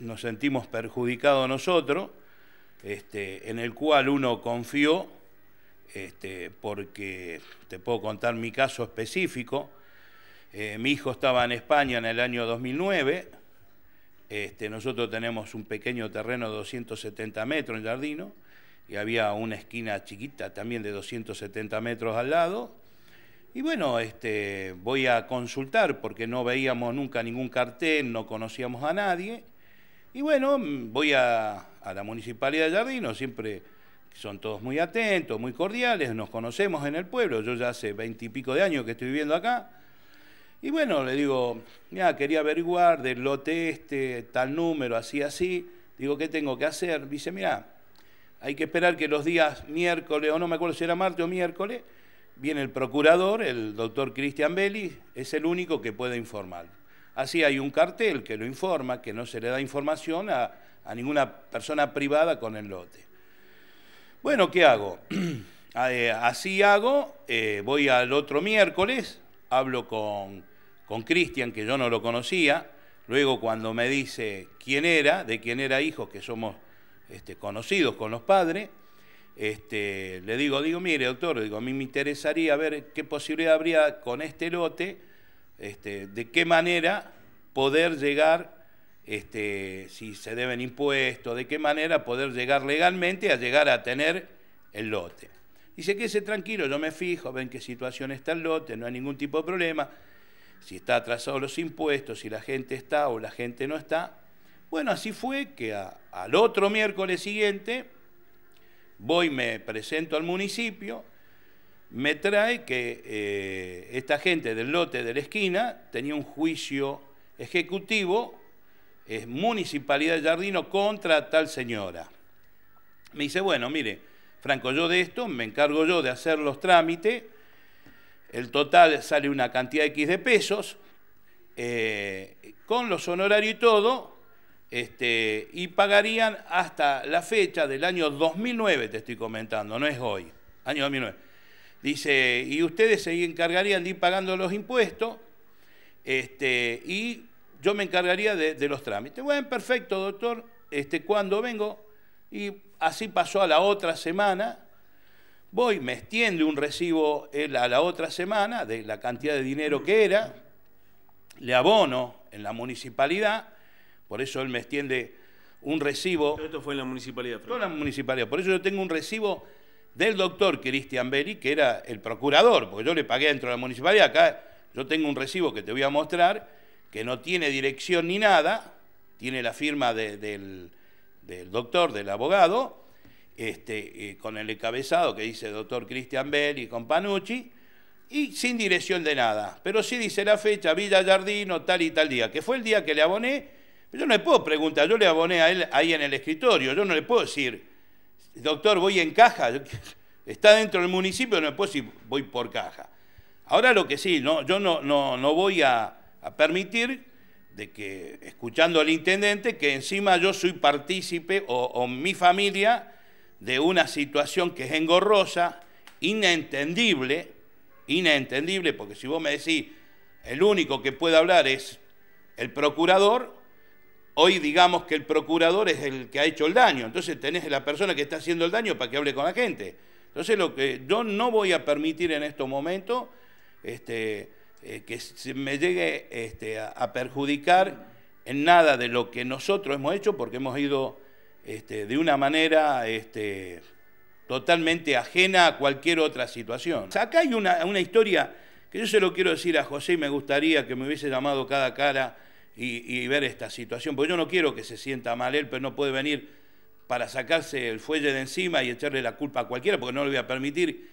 nos sentimos perjudicados nosotros, este, en el cual uno confió, este, porque te puedo contar mi caso específico, eh, mi hijo estaba en España en el año 2009, este, nosotros tenemos un pequeño terreno de 270 metros en jardín y había una esquina chiquita también de 270 metros al lado. Y bueno, voy a consultar porque no veíamos nunca ningún cartel, no conocíamos a nadie. Y bueno, mm, voy a, la municipalidad de Jardino, siempre son todos muy atentos, muy cordiales, nos conocemos en el pueblo, yo ya hace veintipico de años que estoy viviendo acá. Y bueno, le digo, mira, quería averiguar del lote este, tal número, así, así. Digo, ¿qué tengo que hacer? Dice, mira, hay que esperar que los días miércoles, o no me acuerdo si era martes o miércoles, viene el procurador, el doctor Cristian Belli, es el único que puede informar. Así hay un cartel que lo informa, que no se le da información a, ninguna persona privada con el lote. Bueno, ¿qué hago? Ah, eh, así hago, eh, voy al otro miércoles, hablo con Cristian, que yo no lo conocía, luego cuando me dice quién era, de quién era hijo, que somos este, conocidos con los padres, este, le digo, digo, mire doctor, digo, a mí me interesaría ver qué posibilidad habría con este lote este, de qué manera poder llegar, este, si se deben impuestos, de qué manera poder llegar legalmente a llegar a tener el lote. Dice, quédese tranquilo, yo me fijo, ven qué situación está el lote, no hay ningún tipo de problema, si está atrasado los impuestos, si la gente está o la gente no está. Bueno, así fue que al otro miércoles siguiente voy, me presento al municipio, me trae que eh, esta gente del lote de la esquina tenía un juicio ejecutivo, es Municipalidad de Jardino contra tal señora. Me dice, bueno, mire, Franco, yo de esto me encargo yo de hacer los trámites, el total sale una cantidad X de pesos, eh, con los honorarios y todo, este, y pagarían hasta la fecha del año 2009, te estoy comentando, no es hoy, año 2009 Dice, y ustedes se encargarían de ir pagando los impuestos este, y yo me encargaría de, los trámites. Bueno, perfecto, doctor, este, cuando vengo, y así pasó a la otra semana, voy, me extiende un recibo a la otra semana de la cantidad de dinero que era, le abono en la municipalidad, por eso él me extiende un recibo. Pero esto fue en la municipalidad. Fue en la municipalidad, por eso yo tengo un recibo del doctor Cristian Belli, que era el procurador, porque yo le pagué dentro de la municipalidad. Acá yo tengo un recibo que te voy a mostrar, que no tiene dirección ni nada, tiene la firma del, doctor, del abogado, este, eh, con el encabezado que dice doctor Cristian Belli, con Panucci, y sin dirección de nada. Pero sí dice la fecha, Villa Jardino, tal y tal día, que fue el día que le aboné. Pero yo no le puedo preguntar, yo le aboné a él ahí en el escritorio, yo no le puedo decir doctor, voy en caja, está dentro del municipio, no si voy por caja. Ahora lo que sí, no, yo no, no, voy a, permitir de que, escuchando al intendente, que encima yo soy partícipe o, o mi familia de una situación que es engorrosa, inentendible, inentendible, porque si vos me decís, el único que puede hablar es el procurador, Hoy digamos que el procurador es el que ha hecho el daño, entonces tenés la persona que está haciendo el daño para que hable con la gente. Entonces lo que yo no voy a permitir en estos momentos este, eh, que se me llegue este, a, perjudicar en nada de lo que nosotros hemos hecho porque hemos ido este, de una manera este, totalmente ajena a cualquier otra situación. Acá hay una, una historia que yo se lo quiero decir a José y me gustaría que me hubiese llamado cada cara y, ver esta situación, porque yo no quiero que se sienta mal él, pero no puede venir para sacarse el fuelle de encima y echarle la culpa a cualquiera, porque no le voy a permitir,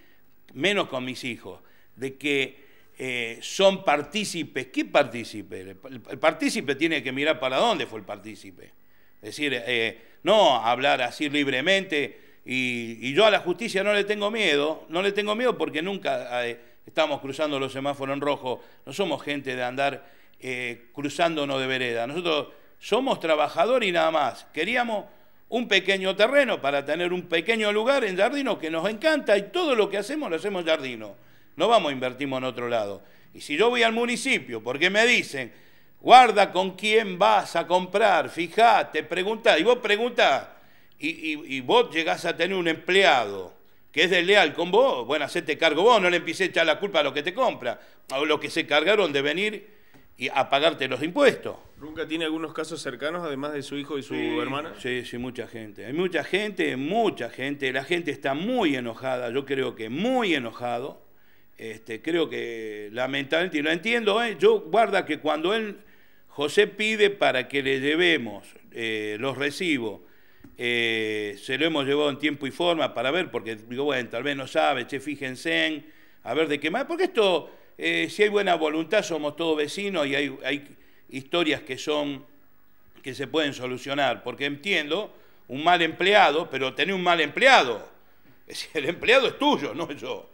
menos con mis hijos, de que eh, son partícipes. ¿Qué partícipe? El, partícipe tiene que mirar para dónde fue el partícipe. Es decir, eh, no hablar así libremente. Y, yo a la justicia no le tengo miedo, no le tengo miedo porque nunca eh, estamos cruzando los semáforos en rojo, no somos gente de andar eh, cruzándonos de vereda. Nosotros somos trabajadores y nada más. Queríamos un pequeño terreno para tener un pequeño lugar en Jardino que nos encanta y todo lo que hacemos lo hacemos en Jardino. No vamos a invertimos en otro lado. Y si yo voy al municipio porque me dicen, guarda con quién vas a comprar, fijate, pregunta, y vos pregunta y, vos llegás a tener un empleado que es desleal con vos, bueno, hacete cargo vos, no le empecé a echar la culpa a lo que te compra, o lo que se cargaron de venir y a pagarte los impuestos. ¿Nunca tiene algunos casos cercanos, además de su hijo y su hermana? Sí, sí, mucha gente. Hay mucha gente, mucha gente. La gente está muy enojada, yo creo que muy enojado. Este, creo que lamentablemente, y lo entiendo, ¿eh? yo guarda que cuando él, José pide para que le llevemos eh, los recibos, eh, se lo hemos llevado en tiempo y forma para ver, porque digo, bueno, tal vez no sabe, che, fíjense, en, a ver de qué más, porque esto eh, si hay buena voluntad, somos todos vecinos y hay, hay, historias que son que se pueden solucionar, porque entiendo, un mal empleado, pero tener un mal empleado. Es el empleado es tuyo, no yo.